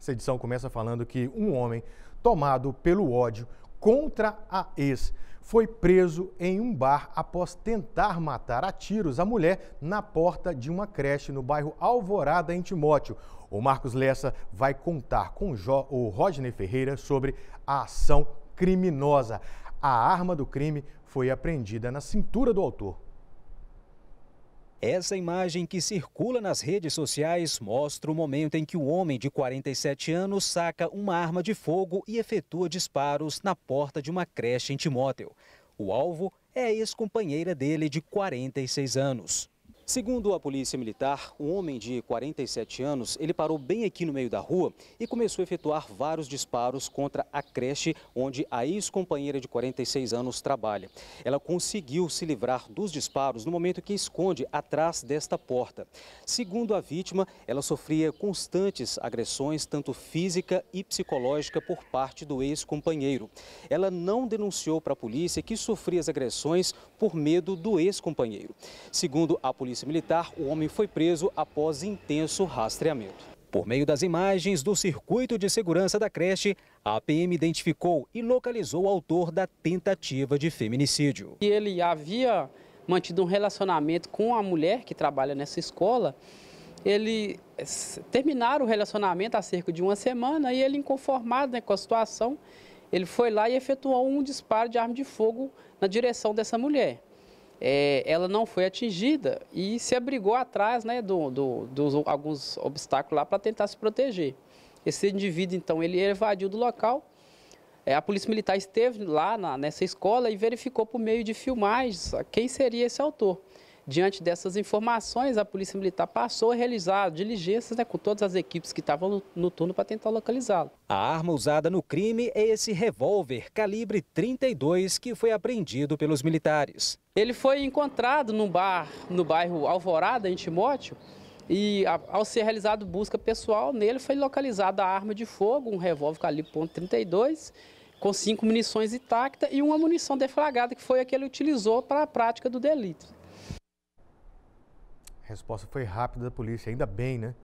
Essa edição começa falando que um homem, tomado pelo ódio contra a ex, foi preso em um bar após tentar matar a tiros a mulher na porta de uma creche no bairro Alvorada, em Timóteo. O Marcos Lessa vai contar com o Rodney Ferreira sobre a ação criminosa. A arma do crime foi apreendida na cintura do autor. Essa imagem que circula nas redes sociais mostra o momento em que o homem de 47 anos saca uma arma de fogo e efetua disparos na porta de uma creche em Timóteo. O alvo é a ex-companheira dele de 46 anos. Segundo a polícia militar, um homem de 47 anos, ele parou bem aqui no meio da rua e começou a efetuar vários disparos contra a creche onde a ex-companheira de 46 anos trabalha. Ela conseguiu se livrar dos disparos no momento que esconde atrás desta porta. Segundo a vítima, ela sofria constantes agressões, tanto física e psicológica, por parte do ex-companheiro. Ela não denunciou para a polícia que sofria as agressões por medo do ex-companheiro. Segundo a polícia Polícia Militar, o homem foi preso após intenso rastreamento. Por meio das imagens do circuito de segurança da creche, a PM identificou e localizou o autor da tentativa de feminicídio. Ele havia mantido um relacionamento com a mulher que trabalha nessa escola. Ele terminaram o relacionamento há cerca de uma semana e ele, inconformado né, com a situação, ele foi lá e efetuou um disparo de arma de fogo na direção dessa mulher é, ela não foi atingida e se abrigou atrás né, do, do, dos alguns obstáculos lá para tentar se proteger. Esse indivíduo, então, ele evadiu do local. É, a polícia militar esteve lá na, nessa escola e verificou por meio de filmagens ah, quem seria esse autor. Diante dessas informações, a Polícia Militar passou a realizar diligências né, com todas as equipes que estavam no, no turno para tentar localizá-lo. A arma usada no crime é esse revólver calibre 32 que foi apreendido pelos militares. Ele foi encontrado num bar no bairro Alvorada, em Timóteo, e ao ser realizado busca pessoal, nele foi localizada a arma de fogo, um revólver calibre .32, com cinco munições intactas e uma munição deflagrada, que foi a que ele utilizou para a prática do delito resposta foi rápida da polícia, ainda bem, né?